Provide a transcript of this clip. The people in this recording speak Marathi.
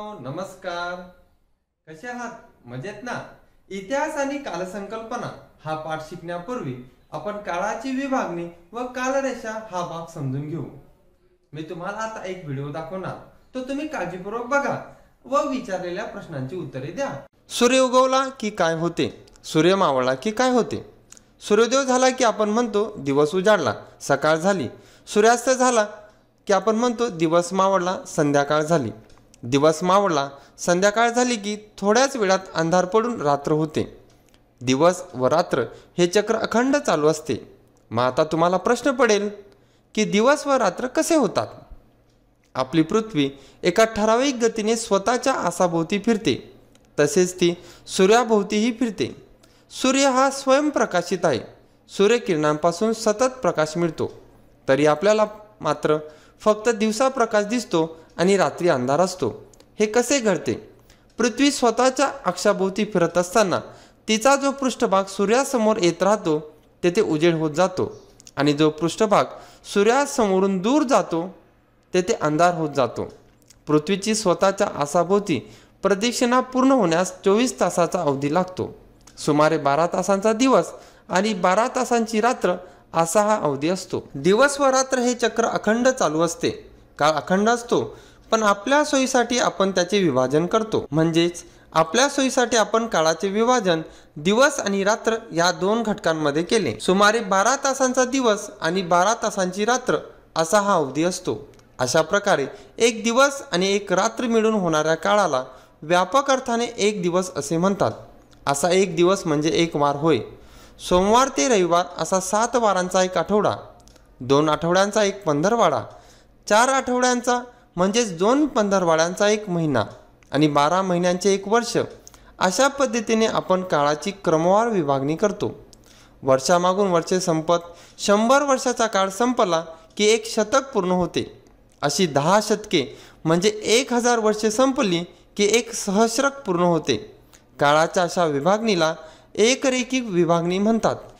मित्रांनो नमस्कार कसे आहात मजेत ना इतिहास आणि कालसंकल्पना हा पाठ शिकण्यापूर्वी आपण काळाची विभागणी व कालरेषा हा भाग समजून घेऊ मी तुम्हाला आता एक व्हिडिओ दाखवणार तो तुम्ही काळजीपूर्वक बघा व विचारलेल्या प्रश्नांची उत्तरे द्या सूर्य उगवला की काय होते सूर्य मावळला की काय होते सूर्योदय झाला की आपण म्हणतो दिवस उजाडला सकाळ झाली सूर्यास्त झाला की आपण म्हणतो दिवस मावळला संध्याकाळ झाली दिवस मावळला संध्याकाळ झाली की थोड्याच वेळात अंधार पडून रात्र होते दिवस व रात्र हे चक्र अखंड चालू असते मग आता तुम्हाला प्रश्न पडेल की दिवस व रात्र कसे होतात आपली पृथ्वी एका ठराविक गतीने स्वतःच्या आसाभोवती फिरते तसेच ती सूर्याभोवतीही फिरते सूर्य हा स्वयंप्रकाशित आहे सूर्यकिरणांपासून सतत प्रकाश मिळतो तरी आपल्याला मात्र फक्त दिवसा प्रकाश दिसतो आणि रात्री अंधार असतो हे कसे घडते पृथ्वी स्वतःच्या अक्षाभोवती फिरत असताना तिचा जो पृष्ठभाग सूर्यासमोर येत राहतो तेथे उजेड होत जातो आणि जो पृष्ठभाग सूर्यासमोरून दूर जातो तेथे अंधार होत जातो पृथ्वीची स्वतःच्या आसाभोवती प्रदक्षिणा पूर्ण होण्यास चोवीस तासाचा अवधी लागतो सुमारे बारा तासांचा दिवस आणि बारा तासांची रात्र असा हा अवधी असतो दिवस व रात्र हे चक्र अखंड चालू असते काळ अखंड असतो पण आपल्या सोयीसाठी आपण त्याचे विभाजन करतो म्हणजेच आपल्या सोयीसाठी आपण काळाचे विभाजन दिवस आणि रात्र या दोन घटकांमध्ये केले सुमारे बारा तासांचा दिवस आणि बारा तासांची रात्र असा हा अवधी असतो अशा प्रकारे एक दिवस आणि एक रात्र मिळून होणाऱ्या काळाला व्यापक अर्थाने एक दिवस असे म्हणतात असा एक दिवस म्हणजे एक वार होय सोमवार ते रविवार असा सात वारांचा एक आठवडा दोन आठवड्यांचा एक पंधरवाडा चार आठवड्यांचा म्हणजेच दोन पंधरवाड्यांचा एक महिना आणि बारा महिन्यांचे एक वर्ष अशा पद्धतीने आपण काळाची क्रमवार विभागणी करतो वर्षामागून वर्षे संपत शंभर वर्षाचा काळ संपला की एक शतक पूर्ण होते अशी दहा शतके म्हणजे एक हजार वर्षे संपली की एक सहस्रक पूर्ण होते काळाच्या अशा विभागणीला एकरेखी विभागणी म्हणतात